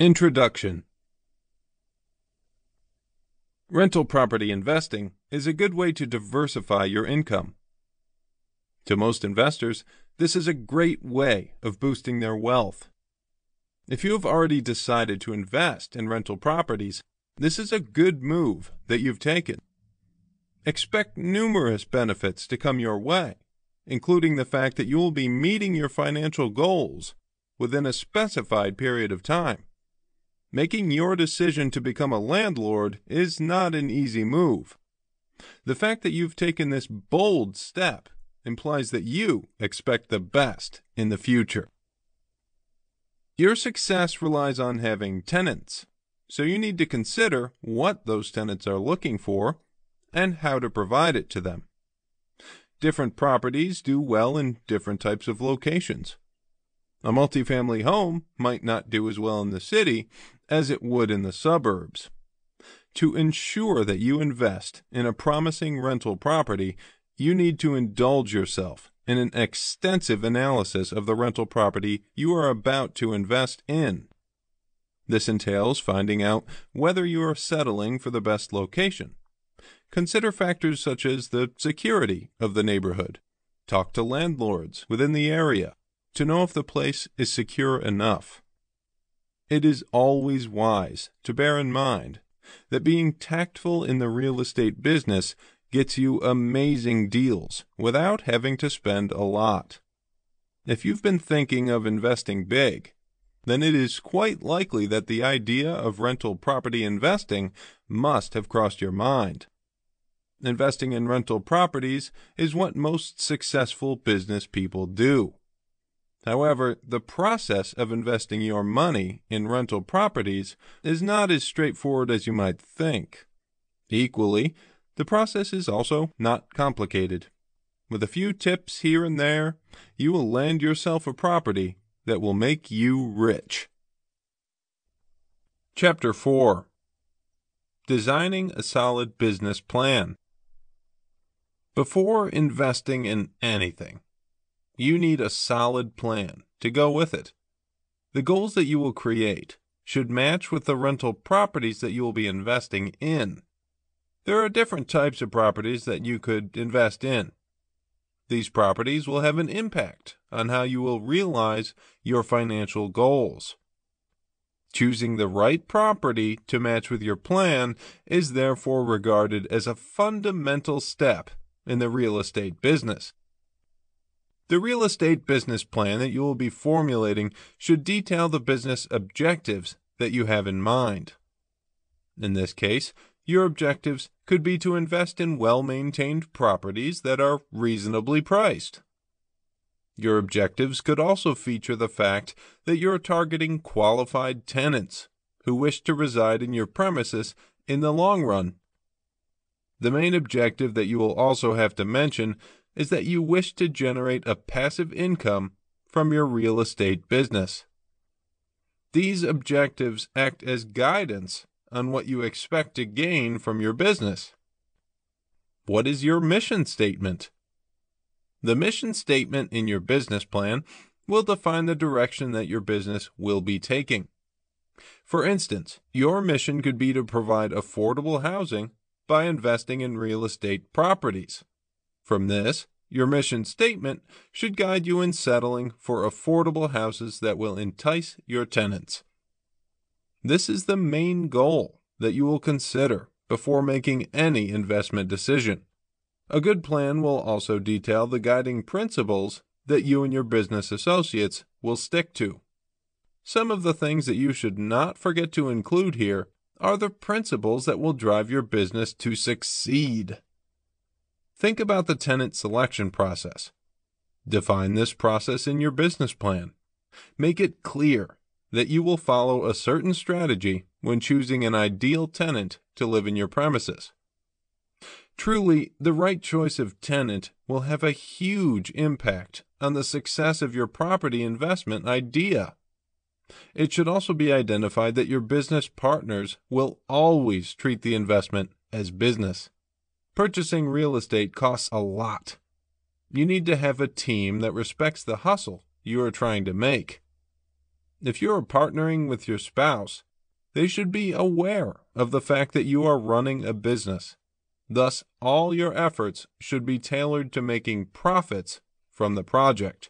Introduction Rental property investing is a good way to diversify your income. To most investors, this is a great way of boosting their wealth. If you have already decided to invest in rental properties, this is a good move that you've taken. Expect numerous benefits to come your way, including the fact that you will be meeting your financial goals within a specified period of time. Making your decision to become a landlord is not an easy move. The fact that you've taken this bold step implies that you expect the best in the future. Your success relies on having tenants, so you need to consider what those tenants are looking for and how to provide it to them. Different properties do well in different types of locations. A multifamily home might not do as well in the city as it would in the suburbs. To ensure that you invest in a promising rental property, you need to indulge yourself in an extensive analysis of the rental property you are about to invest in. This entails finding out whether you are settling for the best location. Consider factors such as the security of the neighborhood. Talk to landlords within the area to know if the place is secure enough. It is always wise to bear in mind that being tactful in the real estate business gets you amazing deals without having to spend a lot. If you've been thinking of investing big, then it is quite likely that the idea of rental property investing must have crossed your mind. Investing in rental properties is what most successful business people do. However, the process of investing your money in rental properties is not as straightforward as you might think. Equally, the process is also not complicated. With a few tips here and there, you will land yourself a property that will make you rich. Chapter 4 Designing a Solid Business Plan Before investing in anything, you need a solid plan to go with it. The goals that you will create should match with the rental properties that you will be investing in. There are different types of properties that you could invest in. These properties will have an impact on how you will realize your financial goals. Choosing the right property to match with your plan is therefore regarded as a fundamental step in the real estate business. The real estate business plan that you will be formulating should detail the business objectives that you have in mind. In this case, your objectives could be to invest in well maintained properties that are reasonably priced. Your objectives could also feature the fact that you're targeting qualified tenants who wish to reside in your premises in the long run. The main objective that you will also have to mention is that you wish to generate a passive income from your real estate business. These objectives act as guidance on what you expect to gain from your business. What is your mission statement? The mission statement in your business plan will define the direction that your business will be taking. For instance, your mission could be to provide affordable housing by investing in real estate properties. From this, your mission statement should guide you in settling for affordable houses that will entice your tenants. This is the main goal that you will consider before making any investment decision. A good plan will also detail the guiding principles that you and your business associates will stick to. Some of the things that you should not forget to include here are the principles that will drive your business to succeed. Think about the tenant selection process. Define this process in your business plan. Make it clear that you will follow a certain strategy when choosing an ideal tenant to live in your premises. Truly, the right choice of tenant will have a huge impact on the success of your property investment idea. It should also be identified that your business partners will always treat the investment as business. Purchasing real estate costs a lot. You need to have a team that respects the hustle you are trying to make. If you are partnering with your spouse, they should be aware of the fact that you are running a business. Thus, all your efforts should be tailored to making profits from the project.